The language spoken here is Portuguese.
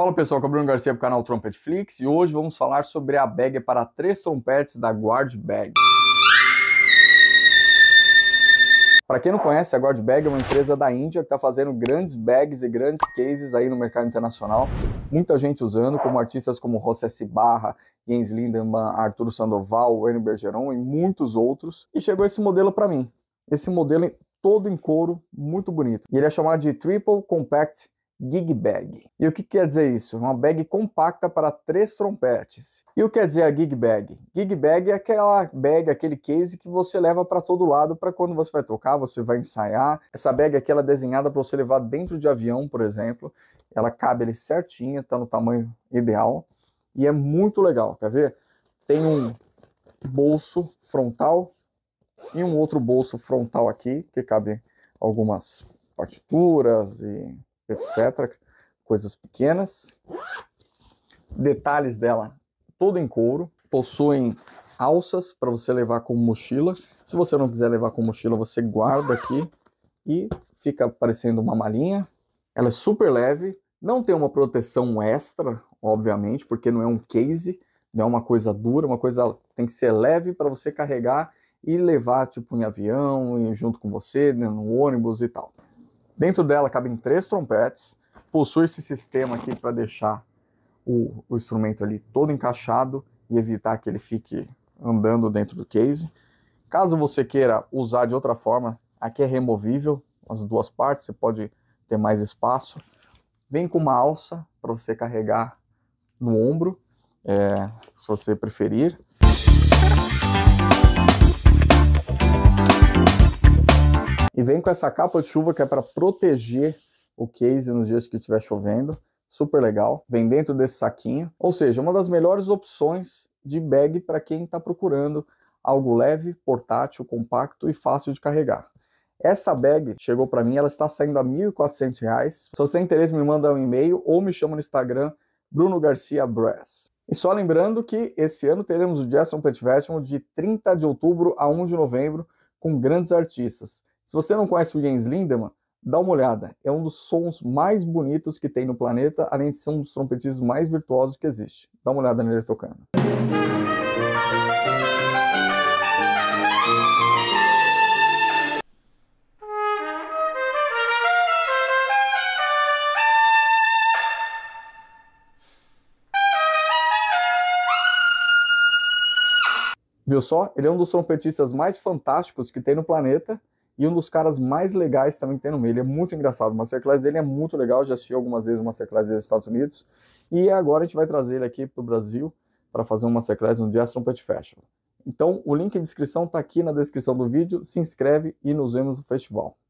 Fala pessoal, Cabrinho é o Bruno Garcia do canal Flix e hoje vamos falar sobre a bag para três trompetes da Guard Bag. Para quem não conhece, a Guard Bag é uma empresa da Índia que está fazendo grandes bags e grandes cases aí no mercado internacional. Muita gente usando, como artistas como José Barra, Jens Lindemann, Arturo Sandoval, Enio Bergeron e muitos outros. E chegou esse modelo para mim. Esse modelo é todo em couro, muito bonito. E ele é chamado de Triple Compact gig bag. E o que quer dizer isso? Uma bag compacta para três trompetes. E o que quer dizer a gig bag? Gig bag é aquela bag, aquele case que você leva para todo lado para quando você vai tocar, você vai ensaiar. Essa bag aqui ela é desenhada para você levar dentro de avião, por exemplo. Ela cabe ali certinha, está no tamanho ideal e é muito legal, quer ver? Tem um bolso frontal e um outro bolso frontal aqui que cabe algumas partituras e etc. Coisas pequenas. Detalhes dela, todo em couro. Possuem alças para você levar como mochila. Se você não quiser levar como mochila, você guarda aqui e fica parecendo uma malinha. Ela é super leve, não tem uma proteção extra, obviamente, porque não é um case, não é uma coisa dura, uma coisa tem que ser leve para você carregar e levar tipo em avião, junto com você, né, no ônibus e tal. Dentro dela cabem três trompetes, possui esse sistema aqui para deixar o, o, instrumento ali todo encaixado e evitar que ele fique andando dentro do case. Caso você queira usar de outra forma, aqui é removível, as duas partes, você pode ter mais espaço. Vem com uma alça para você carregar no ombro, é, se você preferir. E vem com essa capa de chuva que é para proteger o case nos dias que estiver chovendo. Super legal. Vem dentro desse saquinho. Ou seja, uma das melhores opções de bag para quem está procurando algo leve, portátil, compacto e fácil de carregar. Essa bag chegou para mim, ela está saindo a R$ 1.400. Se você tem interesse, me manda um e-mail ou me chama no Instagram, Bruno Garcia Brass. E só lembrando que esse ano teremos o Jason Pet Festival de 30 de outubro a 1 de novembro com grandes artistas. Se você não conhece o Jens Lindemann, dá uma olhada. É um dos sons mais bonitos que tem no planeta, além de ser um dos trompetistas mais virtuosos que existe. Dá uma olhada nele tocando. Viu só? Ele é um dos trompetistas mais fantásticos que tem no planeta e um dos caras mais legais também que tem no meio. Ele é muito engraçado. O Masterclass dele é muito legal. Já assisti algumas vezes o Masterclass dos nos Estados Unidos. E agora a gente vai trazer ele aqui para o Brasil para fazer uma Masterclass no Jazz Trumpet Festival. Então, o link de inscrição está aqui na descrição do vídeo. Se inscreve e nos vemos no festival.